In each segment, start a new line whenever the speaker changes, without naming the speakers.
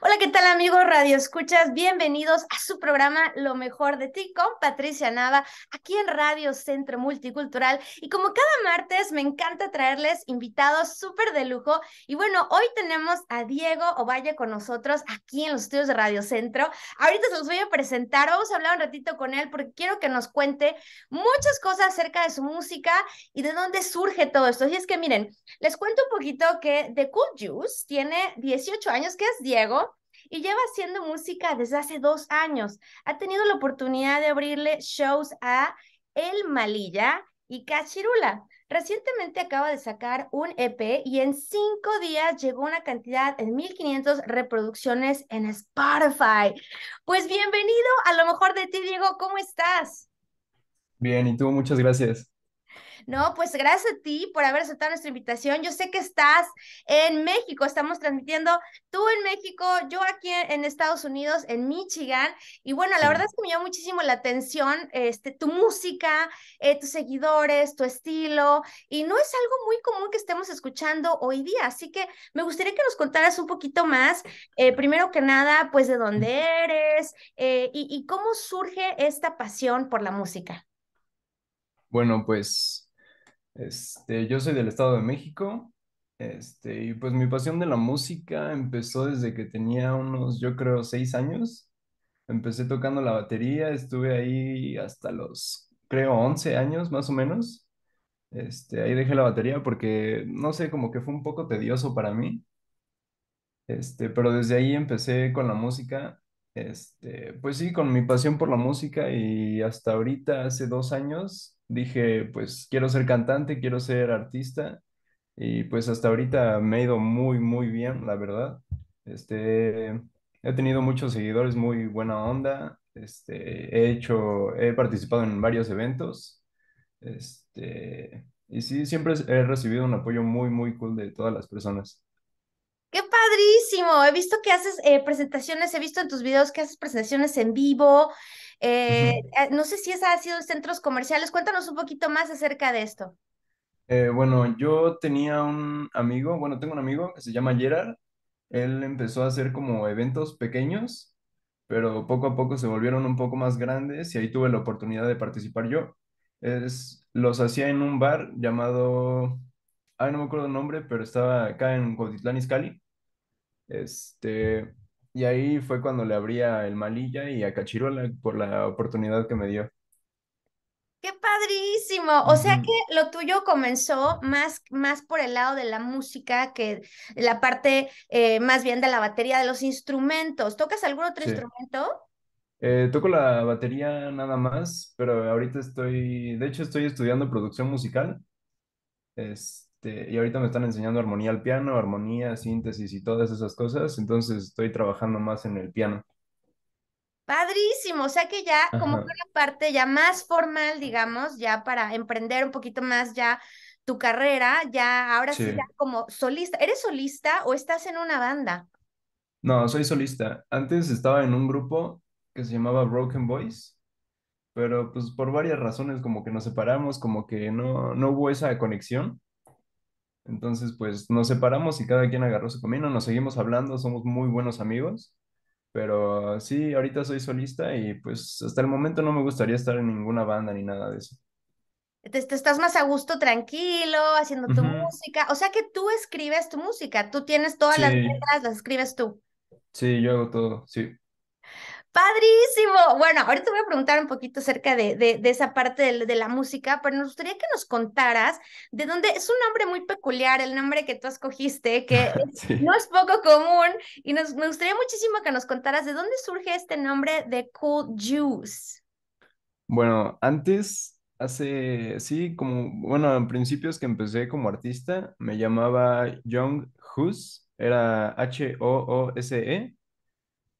Hola, ¿qué tal amigos Radio Escuchas? Bienvenidos a su programa Lo mejor de ti con Patricia Nava, aquí en Radio Centro Multicultural. Y como cada martes, me encanta traerles invitados súper de lujo. Y bueno, hoy tenemos a Diego Ovalle con nosotros aquí en los estudios de Radio Centro. Ahorita se los voy a presentar, vamos a hablar un ratito con él porque quiero que nos cuente muchas cosas acerca de su música y de dónde surge todo esto. Y es que miren, les cuento un poquito que The Cool Juice tiene 18 años, que es Diego y lleva haciendo música desde hace dos años. Ha tenido la oportunidad de abrirle shows a El Malilla y Cachirula. Recientemente acaba de sacar un EP y en cinco días llegó una cantidad de 1500 reproducciones en Spotify. Pues bienvenido a lo mejor de ti, Diego, ¿cómo estás?
Bien, y tú, muchas gracias.
No, pues gracias a ti por haber aceptado nuestra invitación. Yo sé que estás en México, estamos transmitiendo tú en México, yo aquí en Estados Unidos, en Michigan. Y bueno, la verdad es que me llama muchísimo la atención este, tu música, eh, tus seguidores, tu estilo. Y no es algo muy común que estemos escuchando hoy día. Así que me gustaría que nos contaras un poquito más, eh, primero que nada, pues de dónde eres eh, y cómo surge esta pasión por la música.
Bueno, pues este, yo soy del Estado de México. Este, y pues mi pasión de la música empezó desde que tenía unos, yo creo, seis años. Empecé tocando la batería, estuve ahí hasta los, creo, 11 años más o menos. Este, ahí dejé la batería porque, no sé, como que fue un poco tedioso para mí. Este, pero desde ahí empecé con la música. Este, pues sí, con mi pasión por la música y hasta ahorita, hace dos años, dije, pues quiero ser cantante, quiero ser artista y pues hasta ahorita me ha ido muy, muy bien, la verdad. Este, he tenido muchos seguidores, muy buena onda. Este, he hecho, he participado en varios eventos. Este, y sí, siempre he recibido un apoyo muy, muy cool de todas las personas.
¡Qué padrísimo! He visto que haces eh, presentaciones, he visto en tus videos que haces presentaciones en vivo. Eh, eh, no sé si esa ha sido en centros comerciales. Cuéntanos un poquito más acerca de esto.
bueno, yo tenía un amigo, bueno, tengo un amigo que se llama Gerard. Él empezó a hacer como eventos pequeños, pero poco a poco se volvieron un poco más grandes y ahí tuve la oportunidad de participar yo. los hacía en un bar llamado ay, no me acuerdo el nombre, pero estaba acá en Cuautitlán Iscali. Este, y ahí fue cuando le abría el Malilla y a Cachirola por la oportunidad que me dio.
¡Qué padrísimo! O sea que lo tuyo comenzó más, más por el lado de la música que la parte eh, más bien de la batería, de los instrumentos. ¿Tocas algún otro instrumento?
Eh, toco la batería nada más, pero ahorita estoy, de hecho estoy estudiando producción musical. Es, este, y ahorita me están enseñando armonía al piano, armonía, síntesis y todas esas cosas, entonces estoy trabajando más en el piano.
Padrísimo, o sea que ya como una parte ya más formal, digamos, ya para emprender un poquito más ya tu carrera, ya ahora sí, ya como solista. ¿Eres solista o estás en una banda?
No, soy solista. Antes estaba en un grupo que se llamaba Broken Boys, pero pues por varias razones como que nos separamos, como que no, no hubo esa conexión. Entonces, pues nos separamos y cada quien agarró su camino, nos seguimos hablando, somos muy buenos amigos, pero ah, sí, ahorita soy solista y pues hasta el momento no me gustaría estar en ninguna banda ni nada de eso.
Te, estás más a gusto, tranquilo, haciendo tu música. O sea que tú escribes tu música, tú tienes todas las letras, las escribes tú.
Sí, yo hago todo, sí.
Padrísimo. Bueno, ahorita voy a preguntar un poquito acerca de, de, esa parte de, la música, pero nos gustaría que nos contaras de dónde es un nombre muy peculiar, el nombre que tú escogiste, que no es poco común, y nos, me gustaría muchísimo que nos contaras de dónde surge este nombre de Cool Juice.
Bueno, antes, hace, sí, como, bueno, en principios que empecé como artista, me llamaba Young Hus, era H-O-O-S-E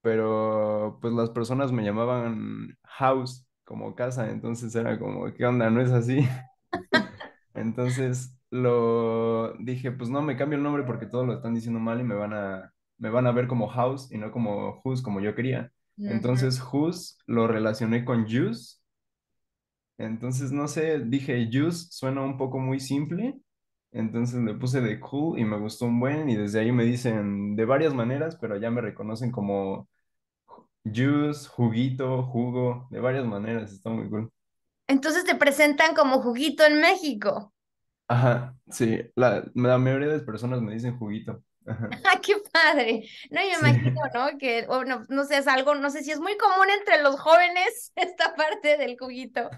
pero pues las personas me llamaban house como casa, entonces era como, ¿qué onda? ¿No es así? entonces lo dije, pues no, me cambio el nombre porque todos lo están diciendo mal y me van a, ver como house y no como who's, como yo quería. Entonces who's lo relacioné con juice. Entonces, no sé, dije juice suena un poco muy simple entonces le puse de cool y me gustó un buen y desde ahí me dicen de varias maneras, pero ya me reconocen como juice, juguito, jugo, de varias maneras, está muy cool.
Entonces te presentan como juguito en México.
Ajá, sí, la, la mayoría de las personas me dicen juguito. Ah,
¡Qué padre! No, yo me imagino, ¿no? Que, no sé, es algo, no sé si es muy común entre los jóvenes esta parte del juguito.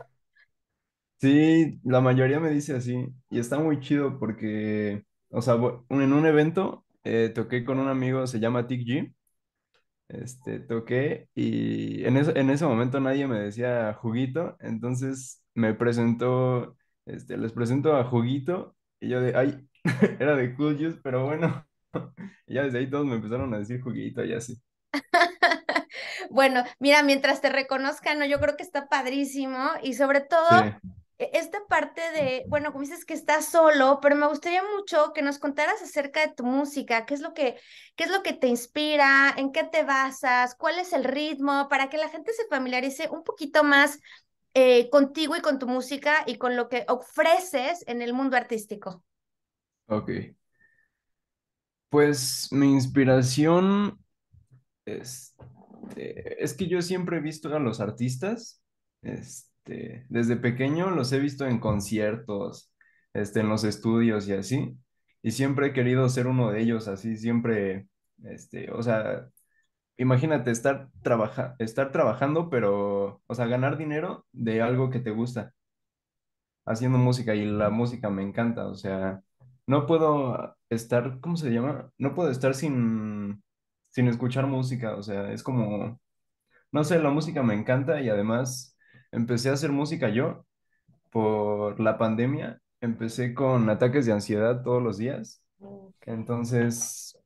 Sí, la mayoría me dice así y está muy chido porque, o sea, en un evento eh, toqué con un amigo, se llama tic G, este, toqué y en, ese momento nadie me decía juguito, entonces me presentó, este, les presento a juguito y yo de, ay, era de Cool pero bueno, ya desde ahí todos me empezaron a decir juguito y así.
bueno, mira, mientras te reconozcan, yo creo que está padrísimo y sobre todo e-, esta parte de, bueno, como dices que estás solo, pero me gustaría mucho que nos contaras acerca de tu música, qué es lo que, qué es lo que te inspira, en qué te basas, cuál es el ritmo, para que la gente se familiarice un poquito más eh, contigo y con tu música y con lo que ofreces en el mundo artístico.
Ok. Pues mi inspiración este, es, que yo siempre he visto a los artistas. Es, este, este, desde pequeño los he visto en conciertos, este, en los estudios y así, y siempre he querido ser uno de ellos, así siempre, este, o sea, imagínate estar, estar trabajando, pero, o sea, ganar dinero de algo que te gusta, haciendo música, y la música me encanta, o sea, no puedo estar, ¿cómo se llama? No puedo estar sin, sin escuchar música, o sea, es como, no sé, la música me encanta y además empecé a hacer música yo por la pandemia. Empecé con ataques de ansiedad todos los días. Entonces,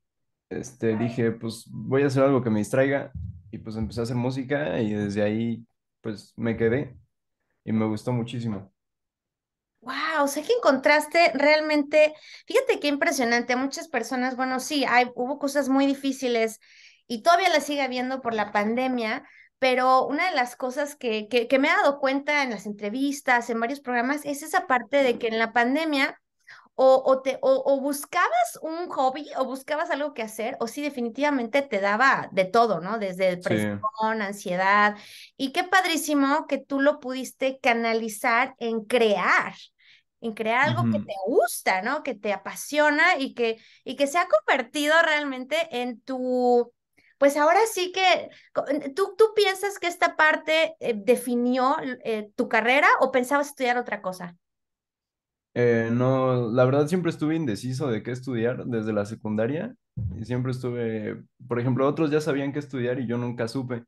este, dije, pues voy a hacer algo que me distraiga. Y pues empecé a hacer música y desde ahí, pues me quedé y me gustó muchísimo.
Wow, o sea que encontraste realmente, fíjate qué impresionante, muchas personas, bueno, sí, hay, hubo cosas muy difíciles y todavía las sigue habiendo por la pandemia, pero una de las cosas que, que, me he dado cuenta en las entrevistas, en varios programas, es esa parte de que en la pandemia o, te, o, buscabas un hobby o buscabas algo que hacer, o sí, definitivamente te daba de todo, ¿no? Desde depresión, ansiedad. Y qué padrísimo que tú lo pudiste canalizar en crear, en crear algo que te gusta, ¿no? Que te apasiona y que, y que se ha convertido realmente en tu pues ahora sí que, eh, ¿tú, tú piensas que esta parte eh, definió eh, tu carrera o pensabas estudiar otra cosa?
no, la verdad siempre estuve indeciso de qué estudiar desde la secundaria y siempre estuve, por ejemplo, otros ya sabían qué estudiar y yo nunca supe,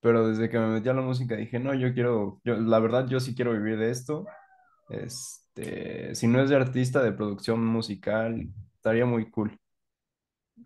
pero desde que me metí a la música dije, no, yo quiero, la verdad yo sí quiero vivir de esto, este, si no es de artista de producción musical, estaría muy cool.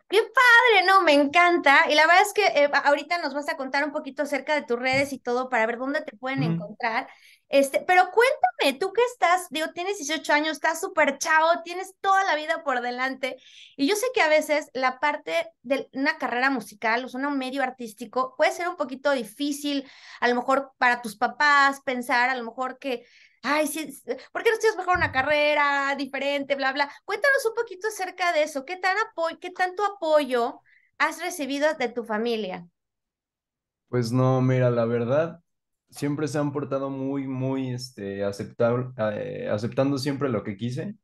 Qué padre, no, me encanta. Y la verdad es que eh, ahorita nos vas a contar un poquito acerca de tus redes y todo para ver dónde te pueden encontrar. Este, pero cuéntame, tú que estás, digo, tienes 18 años, estás súper chavo, tienes toda la vida por delante. Y yo sé que a veces la parte de una carrera musical o sea, un medio artístico puede ser un poquito difícil, a lo mejor para tus papás, pensar a lo mejor que ay, sí, ¿por qué no estudias mejor una carrera diferente, bla, bla? Cuéntanos un poquito acerca de eso. ¿Qué, tan qué tanto apoyo has recibido de tu familia?
Pues no, mira, la verdad, siempre se han portado muy, muy este, aceptable, eh, aceptando siempre lo que quise.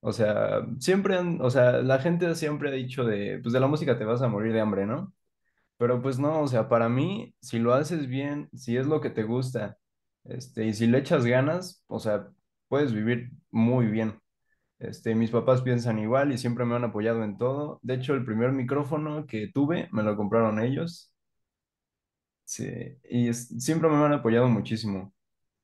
O sea, siempre han, o sea, la gente siempre ha dicho de, pues de la música te vas a morir de hambre, ¿no? Pero pues no, o sea, para mí, si lo haces bien, si es lo que te gusta este, y si le echas ganas, o sea, puedes vivir muy bien. Este, mis papás piensan igual y siempre me han apoyado en todo. De hecho, el primer micrófono que tuve me lo compraron ellos. Sí, y siempre me han apoyado muchísimo.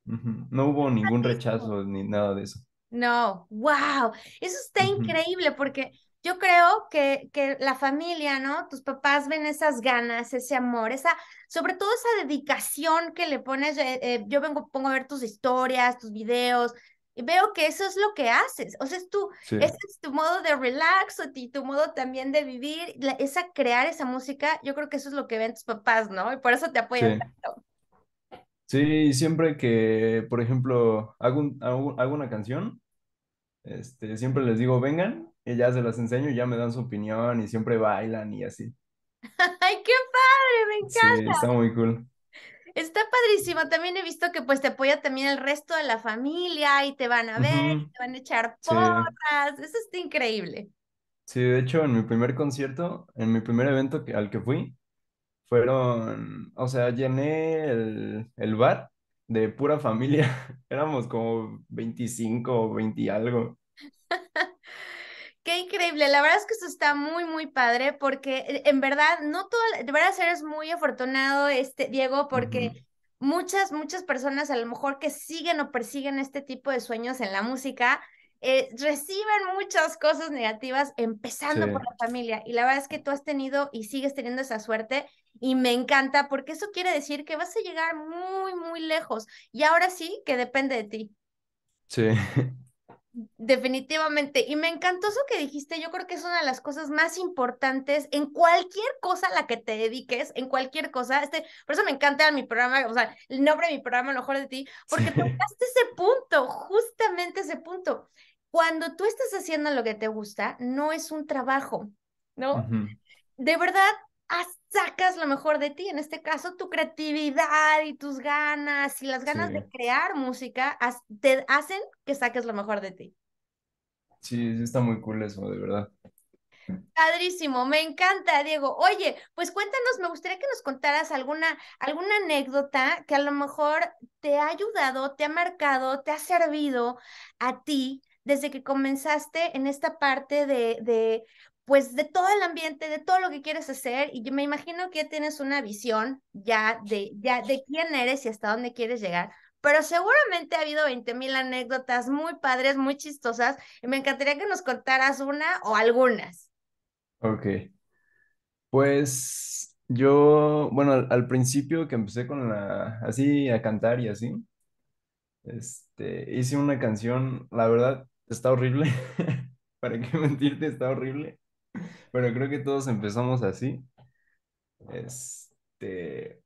No hubo ningún rechazo ni nada de eso.
No, wow, eso está increíble porque yo creo que, que la familia, ¿no? Tus papás ven esas ganas, ese amor, esa, sobre todo esa dedicación que le pones. Eh, eh, yo vengo, pongo a ver tus historias, tus videos, y veo que eso es lo que haces. O sea, es tu, es tu modo de relax, o tu, modo también de vivir, esa crear esa música, yo creo que eso es lo que ven tus papás, ¿no? Y por eso te apoyan tanto.
Sí, siempre que, por ejemplo, hago, una canción, este, siempre les digo, vengan, y ya se las enseño y ya me dan su opinión y siempre bailan y así.
¡Ay, qué padre! Me encanta. Sí, está muy cool. Está padrísimo. También he visto que pues te apoya también el resto de la familia y te van a ver, te van a echar porras. Eso está increíble.
Sí, de hecho, en mi primer concierto, en mi primer evento que, al que fui, fueron, o sea, llené el, el bar de pura familia. Éramos como 25 o 20 y algo.
la verdad es que esto está muy, muy padre porque en verdad, no todo, de verdad eres muy afortunado, este, Diego, porque... muchas, muchas personas a lo mejor que siguen o persiguen este tipo de sueños en la música, eh, reciben muchas cosas negativas empezando por la familia. Y la verdad es que tú has tenido y sigues teniendo esa suerte y me encanta porque eso quiere decir que vas a llegar muy, muy lejos. Y ahora sí que depende de ti.
Sí,
Definitivamente. Y me encantó eso que dijiste. Yo creo que es una de las cosas más importantes en cualquier cosa a la que te dediques, en cualquier cosa. Este, por eso me encanta mi programa, o sea, el nombre de mi programa, lo mejor de ti, porque tocaste ese punto, justamente ese punto. Cuando tú estás haciendo lo que te gusta, no es un trabajo, ¿no? De verdad, sacas lo mejor de ti, en este caso tu creatividad y tus ganas y las ganas de crear música te hacen que saques lo mejor de ti.
Sí, está muy cool eso, de verdad.
Padrísimo, me encanta, Diego. Oye, pues cuéntanos, me gustaría que nos contaras alguna, alguna anécdota que a lo mejor te ha ayudado, te ha marcado, te ha servido a ti desde que comenzaste en esta parte de, de pues de todo el ambiente, de todo lo que quieres hacer, y me imagino que tienes una visión ya de, ya de quién eres y hasta dónde quieres llegar, pero seguramente ha habido 20.000 mil anécdotas muy padres, muy chistosas, y me encantaría que nos contaras una o algunas.
Ok, pues yo, bueno, al, principio que empecé con la, así, a cantar y así, este, hice una canción, la verdad, está horrible, para qué mentirte, está horrible. Pero creo que todos empezamos así. Este,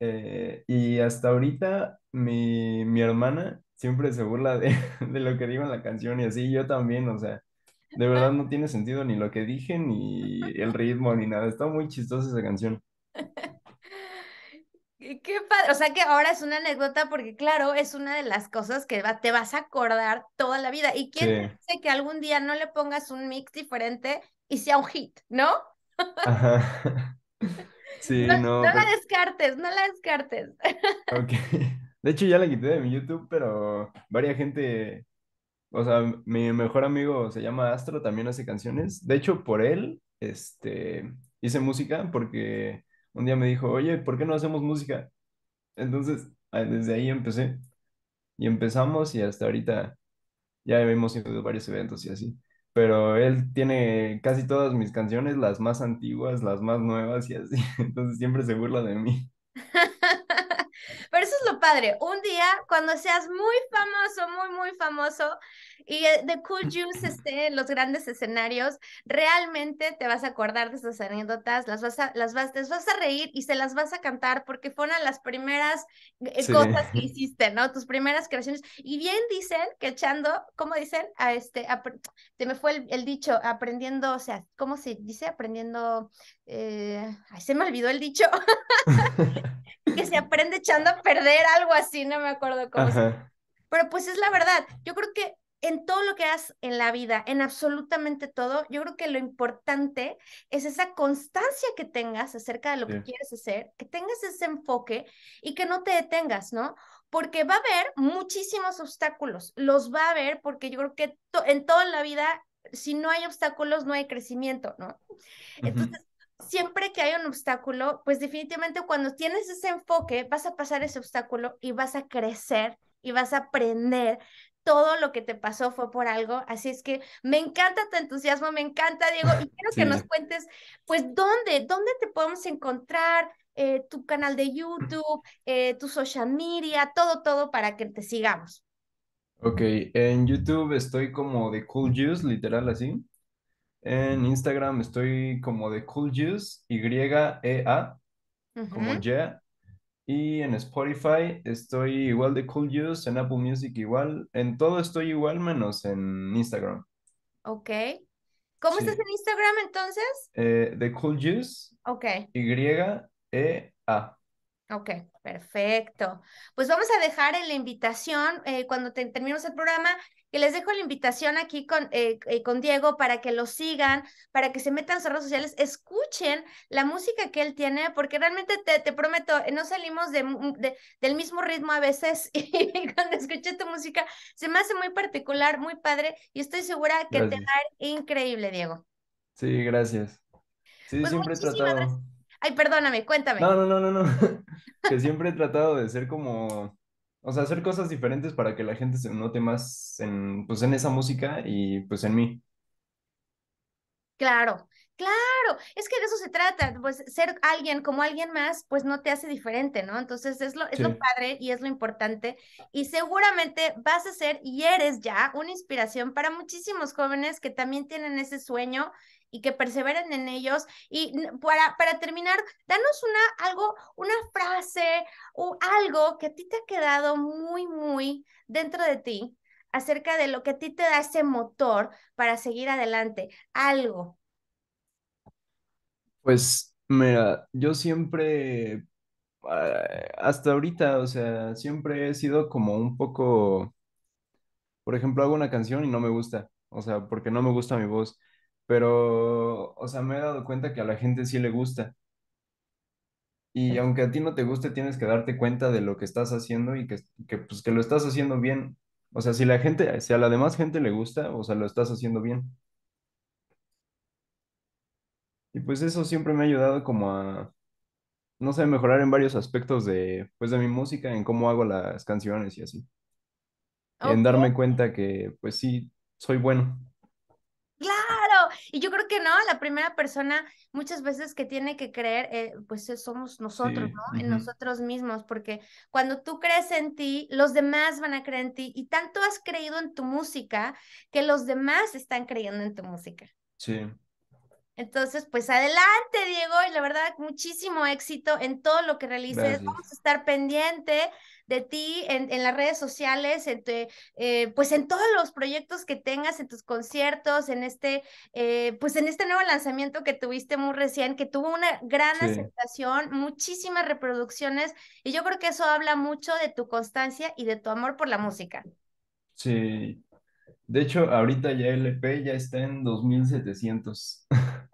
eh, y hasta ahorita mi, hermana siempre se burla de, de lo que digo en la canción y así yo también, o sea, de verdad no tiene sentido ni lo que dije, ni el ritmo, ni nada. Está muy chistosa esa canción.
Qué padre. O sea que ahora es una anécdota porque, claro, es una de las cosas que te vas a acordar toda la vida. ¿Y quién sabe que algún día no le pongas un mix diferente y sea un hit, no?
Sí, no. No, la pues
descartes, no la descartes. Ok.
De hecho, ya la quité de mi YouTube, pero varia gente. O sea, mi mejor amigo se llama Astro, también hace canciones. De hecho, por él, este, hice música porque un día me dijo, oye, ¿por qué no hacemos música? Entonces, desde ahí empecé y empezamos y hasta ahorita ya hemos ido a varios eventos y así. Pero él tiene casi todas mis canciones, las más antiguas, las más nuevas y así. Entonces siempre se burla de mí.
padre, un día cuando seas muy famoso, muy, muy famoso y eh, The Cool Juice esté en los grandes escenarios, realmente te vas a acordar de esas anécdotas, las vas a, las vas, te vas a reír y se las vas a cantar porque fueron las primeras eh, eh, cosas que hiciste, ¿no? Tus primeras creaciones. Y bien dicen que echando, ¿cómo dicen? A este, a, te me fue el, dicho, aprendiendo, o sea, ¿cómo se dice? Aprendiendo, eh, se me olvidó el dicho, que se aprende echando a perder algo así, no me acuerdo cómo. Se... Pero pues es la verdad, yo creo que en todo lo que haces en la vida, en absolutamente todo, yo creo que lo importante es esa constancia que tengas acerca de lo que quieres hacer, que tengas ese enfoque y que no te detengas, ¿no? Porque va a haber muchísimos obstáculos, los va a haber porque yo creo que en toda la vida, si no hay obstáculos, no hay crecimiento, ¿no? Entonces, siempre que hay un obstáculo, pues definitivamente cuando tienes ese enfoque, vas a pasar ese obstáculo y vas a crecer y vas a aprender. Todo lo que te pasó fue por algo, así es que me encanta tu entusiasmo, me encanta, Diego, y quiero que nos cuentes, pues, ¿dónde? ¿Dónde te podemos encontrar? Eh, tu canal de YouTube, eh, tu social media, todo, todo para que te sigamos.
Ok, en YouTube estoy como de Cool Juice, literal así. En Instagram estoy como de Cool Juice, Y-E-A, como ya. Y en Spotify estoy igual de Cool Juice, en Apple Music igual. En todo estoy igual menos en Instagram.
Ok. ¿Cómo estás en Instagram entonces?
Eh, Cool Juice. Ok. Y-E-A.
Ok, perfecto. Pues vamos a dejar en la invitación eh, cuando terminemos el programa que les dejo la invitación aquí con, eh, eh, con Diego para que lo sigan, para que se metan a sus redes sociales, escuchen la música que él tiene, porque realmente te, prometo, eh, no salimos de, del mismo ritmo a veces y cuando escuché tu música se me hace muy particular, muy padre y estoy segura que te va a ir increíble, Diego.
Sí, gracias. Sí, pues siempre he tratado.
Ay, perdóname, cuéntame. No, no,
no, no, no. que siempre he tratado de ser como o sea, hacer cosas diferentes para que la gente se note más en, pues, en esa música y pues en mí.
Claro, claro, es que de eso se trata, pues ser alguien como alguien más, pues no te hace diferente, ¿no? Entonces es lo, es lo padre y es lo importante y seguramente vas a ser y eres ya una inspiración para muchísimos jóvenes que también tienen ese sueño y que perseveren en ellos. Y para, terminar, danos una, algo, una frase o algo que a ti te ha quedado muy, muy dentro de ti acerca de lo que a ti te da ese motor para seguir adelante. Algo.
Pues mira, yo siempre, eh, hasta ahorita, o sea, siempre he sido como un poco, por ejemplo, hago una canción y no me gusta, o sea, porque no me gusta mi voz pero, o sea, me he dado cuenta que a la gente sí le gusta. Y aunque a ti no te guste, tienes que darte cuenta de lo que estás haciendo y que, pues, que lo estás haciendo bien. O sea, si la gente, si a la demás gente le gusta, o sea, lo estás haciendo bien. Y pues eso siempre me ha ayudado como a, no sé, mejorar en varios aspectos de, pues, de mi música, en cómo hago las canciones y así. En darme cuenta que, pues sí, soy bueno.
Y yo creo que no, la primera persona muchas veces que tiene que creer, eh, pues eh, somos nosotros, ¿no? En nosotros mismos, porque cuando tú crees en ti, los demás van a creer en ti y tanto has creído en tu música que los demás están creyendo en tu música. Sí, entonces, pues adelante, Diego, y la verdad, muchísimo éxito en todo lo que realices. Vamos a estar pendiente de ti en, las redes sociales, en eh, pues en todos los proyectos que tengas, en tus conciertos, en este, eh, pues en este nuevo lanzamiento que tuviste muy recién, que tuvo una gran aceptación, muchísimas reproducciones, y yo creo que eso habla mucho de tu constancia y de tu amor por la música.
Sí, de hecho, ahorita ya LP ya está en 2700.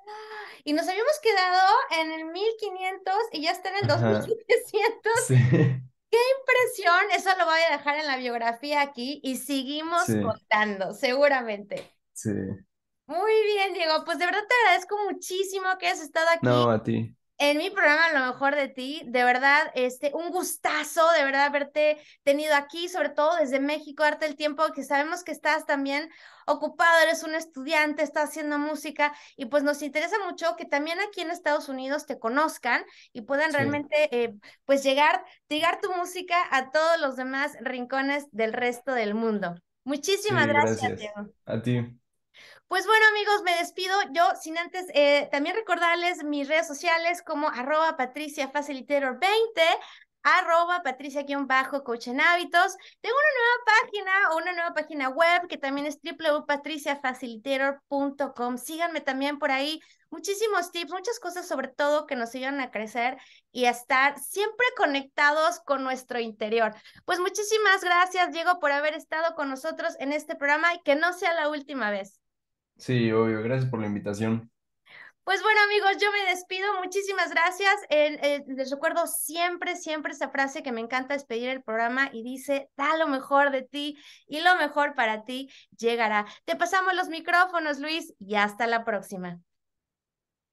Y nos habíamos quedado en el 1500 y ya está en el 2700.
Sí. ¡Qué
impresión! Eso lo voy a dejar en la biografía aquí y seguimos contando, seguramente. Sí. Muy bien, Diego. Pues de verdad te agradezco muchísimo que has estado aquí. No, a ti en mi programa a Lo mejor de ti. De verdad, este, un gustazo de verdad haberte tenido aquí, sobre todo desde México, darte el tiempo, que sabemos que estás también ocupado, eres un estudiante, estás haciendo música y pues nos interesa mucho que también aquí en Estados Unidos te conozcan y puedan realmente eh, pues llegar, llegar tu música a todos los demás rincones del resto del mundo. Muchísimas gracias, A ti. Pues bueno, amigos, me despido. Yo, sin antes, eh, también recordarles mis redes sociales como arroba patriciafacilitator20, arroba patricia-coach en hábitos. Tengo una nueva página o una nueva página web que también es www.patriciafacilitator.com. Síganme también por ahí. Muchísimos tips, muchas cosas sobre todo que nos ayudan a crecer y a estar siempre conectados con nuestro interior. Pues muchísimas gracias, Diego, por haber estado con nosotros en este programa y que no sea la última vez.
Sí, obvio. Gracias por la invitación.
Pues bueno amigos, yo me despido. Muchísimas gracias. Eh, les recuerdo siempre, siempre esa frase que me encanta despedir el programa y dice, da lo mejor de ti y lo mejor para ti llegará. Te pasamos los micrófonos, Luis, y hasta la próxima.